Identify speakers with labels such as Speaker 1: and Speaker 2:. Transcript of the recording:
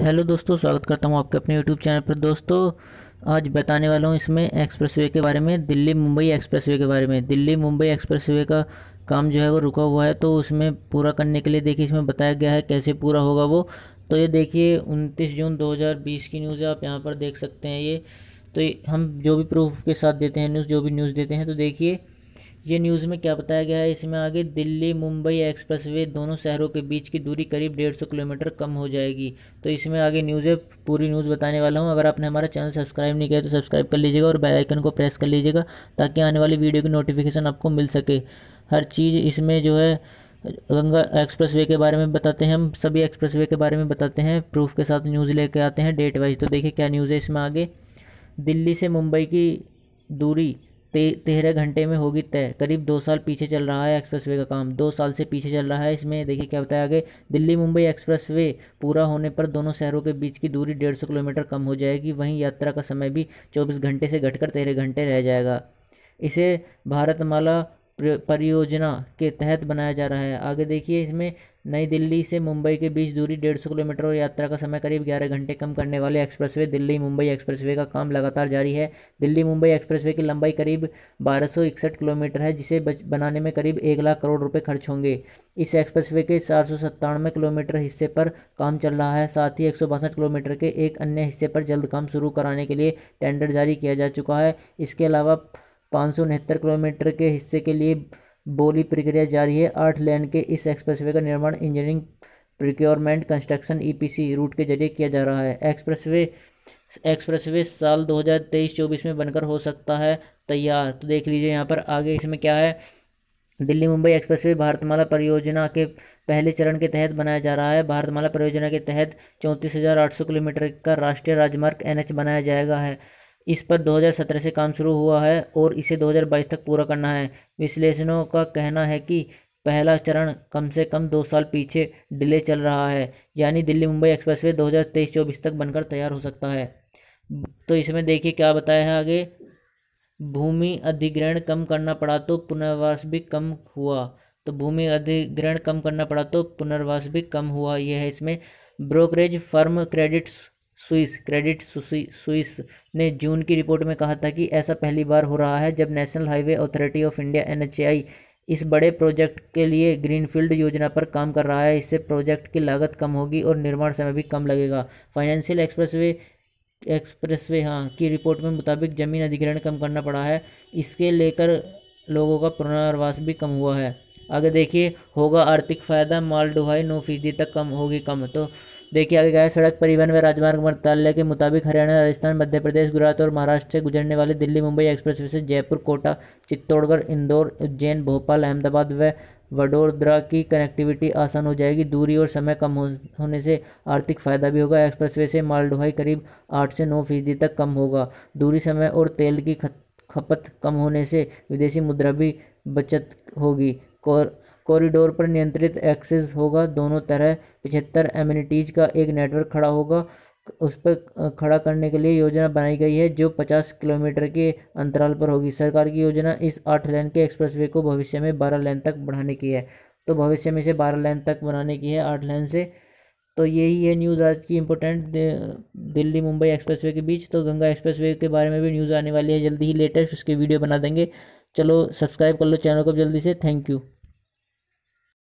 Speaker 1: hello दोस्तों स्वागत करता हूँ आपके अपने यूट्यूब चैनल पर दोस्तों आज बताने वाला हूँ इसमें एक्सप्रेसवे के बारे में दिल्ली मुंबई एक्सप्रेसवे के बारे में दिल्ली मुंबई एक्सप्रेसवे का काम जो है वो रुका हुआ है तो उसमें पूरा करने के लिए देखिए इसमें बताया गया है कैसे पूरा होगा वो तो ये देखिए उनतीस जून दो की न्यूज़ है आप यहाँ पर देख सकते हैं ये तो ये हम जो भी प्रूफ के साथ देते हैं न्यूज़ जो भी न्यूज़ देते हैं तो देखिए ये न्यूज़ में क्या बताया गया है इसमें आगे दिल्ली मुंबई एक्सप्रेसवे दोनों शहरों के बीच की दूरी करीब डेढ़ सौ किलोमीटर कम हो जाएगी तो इसमें आगे न्यूज़ है पूरी न्यूज़ बताने वाला हूँ अगर आपने हमारा चैनल सब्सक्राइब नहीं किया तो सब्सक्राइब कर लीजिएगा और बेल आइकन को प्रेस कर लीजिएगा ताकि आने वाली वीडियो की नोटिफिकेशन आपको मिल सके हर चीज़ इसमें जो है गंगा वे के बारे में बताते हैं हम सभी वे के बारे में बताते हैं प्रूफ के साथ न्यूज़ कर आते हैं डेट वाइज तो देखिए क्या न्यूज़ है इसमें आगे दिल्ली से मुंबई की दूरी ते तेरह घंटे में होगी तय करीब दो साल पीछे चल रहा है एक्सप्रेसवे का काम दो साल से पीछे चल रहा है इसमें देखिए क्या बताया आगे दिल्ली मुंबई एक्सप्रेसवे पूरा होने पर दोनों शहरों के बीच की दूरी डेढ़ सौ किलोमीटर कम हो जाएगी वहीं यात्रा का समय भी चौबीस घंटे से घटकर तेरह घंटे रह जाएगा इसे भारतमाला परियोजना के तहत बनाया जा रहा है आगे देखिए इसमें नई दिल्ली से मुंबई के बीच दूरी डेढ़ सौ किलोमीटर और यात्रा का समय करीब ग्यारह घंटे कम करने वाले एक्सप्रेसवे दिल्ली मुंबई एक्सप्रेसवे का काम लगातार जारी है दिल्ली मुंबई एक्सप्रेसवे की लंबाई करीब बारह सौ इकसठ किलोमीटर है जिसे बनाने में करीब एक लाख करोड़ रुपए खर्च होंगे इस एक्सप्रेसवे के चार सौ सत्तानवे किलोमीटर हिस्से पर काम चल रहा है साथ ही एक सौ बासठ किलोमीटर के एक अन्य हिस्से पर जल्द काम शुरू कराने के लिए टेंडर जारी किया जा चुका है इसके अलावा पाँच किलोमीटर के हिस्से के लिए बोली प्रक्रिया जारी है आठ लेन के इस एक्सप्रेसवे का निर्माण engineering procurement construction EPC e route के जरिए किया जा रहा है एक्सप्रेसवे एक्सप्रेसवे साल 2023-24 में बनकर हो सकता है तैयार तो देख लीजिए यहाँ पर आगे इसमें क्या है दिल्ली मुंबई एक्सप्रेसवे भारतमाला परियोजना के पहले चरण के तहत बनाया जा रहा है भारतमाला परियोजना के तहत चौंतीस किलोमीटर का राष्ट्रीय राजमार्ग एनएच बनाया जाएगा है इस पर 2017 से काम शुरू हुआ है और इसे 2022 तक पूरा करना है विश्लेषणों का कहना है कि पहला चरण कम से कम दो साल पीछे डिले चल रहा है यानी दिल्ली मुंबई एक्सप्रेसवे 2023-24 तक बनकर तैयार हो सकता है तो इसमें देखिए क्या बताया है आगे भूमि अधिग्रहण कम करना पड़ा तो पुनर्वास भी कम हुआ तो भूमि अधिग्रहण कम करना पड़ा तो पुनर्वास भी कम हुआ यह है इसमें brokerage firm credits Swiss credit Swiss ने जून की रिपोर्ट में कहा था कि ऐसा पहली बार हो रहा है जब National Highway Authority of India एन इस बड़े प्रोजेक्ट के लिए ग्रीनफील्ड योजना पर काम कर रहा है इससे प्रोजेक्ट की लागत कम होगी और निर्माण समय भी कम लगेगा फाइनेंशियल एक्सप्रेसवे एक्सप्रेसवे हाँ की रिपोर्ट में मुताबिक जमीन अधिग्रहण कम करना पड़ा है इसके लेकर लोगों का पुनर्वास भी कम हुआ है आगे देखिए होगा आर्थिक फ़ायदा माल ढुहाई नौ फीसदी तक कम होगी कम तो देखिए आगे गया सड़क परिवहन व राजमार्ग मंत्रालय के मुताबिक हरियाणा राजस्थान मध्य प्रदेश गुजरात और महाराष्ट्र से गुजरने वाले दिल्ली मुंबई एक्सप्रेस से जयपुर कोटा चित्तौड़गढ़ इंदौर उज्जैन भोपाल अहमदाबाद व वडोदरा की कनेक्टिविटी आसान हो जाएगी दूरी और समय कम हो, होने से आर्थिक फ़ायदा भी होगा एक्सप्रेसवे से माल ढुलाई करीब आठ से नौ फीसदी तक कम होगा दूरी समय और तेल की खपत कम होने से विदेशी मुद्रा भी बचत होगी कॉरिडोर पर नियंत्रित एक्सेस होगा दोनों तरह पिछहत्तर एम्यूनिटीज का एक नेटवर्क खड़ा होगा उस पर खड़ा करने के लिए योजना बनाई गई है जो 50 किलोमीटर के अंतराल पर होगी सरकार की योजना इस आठ लेन के एक्सप्रेसवे को भविष्य में बारह लेन तक बढ़ाने की है तो भविष्य में इसे बारह लेन तक बनाने की है आठ लेन से तो यही है न्यूज़ आज की इम्पोर्टेंट दिल्ली मुंबई एक्सप्रेसवे के बीच तो गंगा एक्सप्रेसवे के बारे में भी न्यूज़ आने वाली है जल्दी ही लेटेस्ट उसकी वीडियो बना देंगे चलो सब्सक्राइब कर लो चैनल को जल्दी से थैंक यू